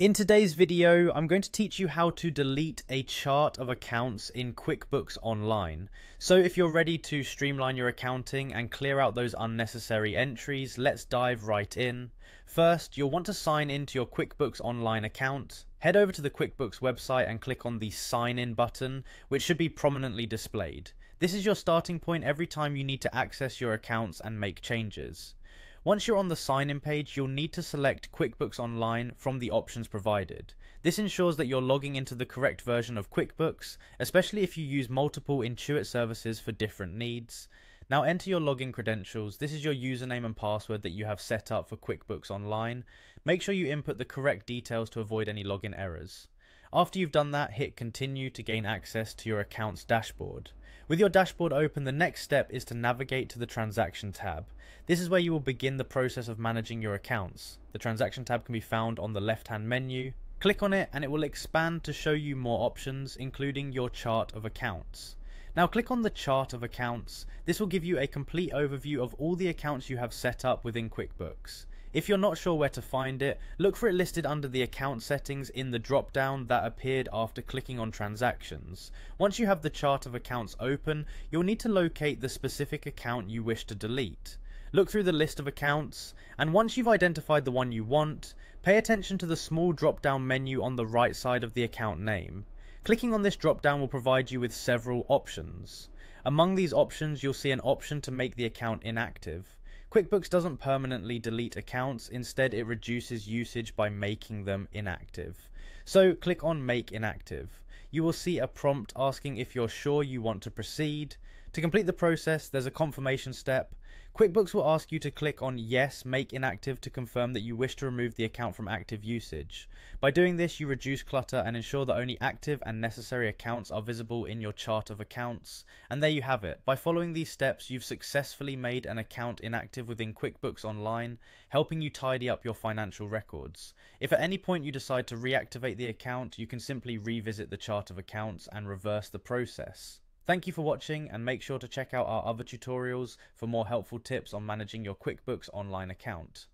In today's video, I'm going to teach you how to delete a chart of accounts in QuickBooks Online. So if you're ready to streamline your accounting and clear out those unnecessary entries, let's dive right in. First, you'll want to sign into your QuickBooks Online account. Head over to the QuickBooks website and click on the sign in button, which should be prominently displayed. This is your starting point every time you need to access your accounts and make changes. Once you're on the sign-in page, you'll need to select QuickBooks Online from the options provided. This ensures that you're logging into the correct version of QuickBooks, especially if you use multiple Intuit services for different needs. Now enter your login credentials. This is your username and password that you have set up for QuickBooks Online. Make sure you input the correct details to avoid any login errors. After you've done that, hit continue to gain access to your account's dashboard. With your dashboard open, the next step is to navigate to the transaction tab. This is where you will begin the process of managing your accounts. The transaction tab can be found on the left hand menu. Click on it and it will expand to show you more options, including your chart of accounts. Now click on the chart of accounts. This will give you a complete overview of all the accounts you have set up within QuickBooks. If you're not sure where to find it, look for it listed under the account settings in the drop down that appeared after clicking on transactions. Once you have the chart of accounts open, you'll need to locate the specific account you wish to delete. Look through the list of accounts, and once you've identified the one you want, pay attention to the small drop down menu on the right side of the account name. Clicking on this drop down will provide you with several options. Among these options, you'll see an option to make the account inactive. QuickBooks doesn't permanently delete accounts, instead it reduces usage by making them inactive. So click on Make Inactive. You will see a prompt asking if you're sure you want to proceed, to complete the process, there's a confirmation step. QuickBooks will ask you to click on Yes, Make Inactive to confirm that you wish to remove the account from active usage. By doing this, you reduce clutter and ensure that only active and necessary accounts are visible in your chart of accounts. And there you have it. By following these steps, you've successfully made an account inactive within QuickBooks Online, helping you tidy up your financial records. If at any point you decide to reactivate the account, you can simply revisit the chart of accounts and reverse the process. Thank you for watching and make sure to check out our other tutorials for more helpful tips on managing your QuickBooks Online account.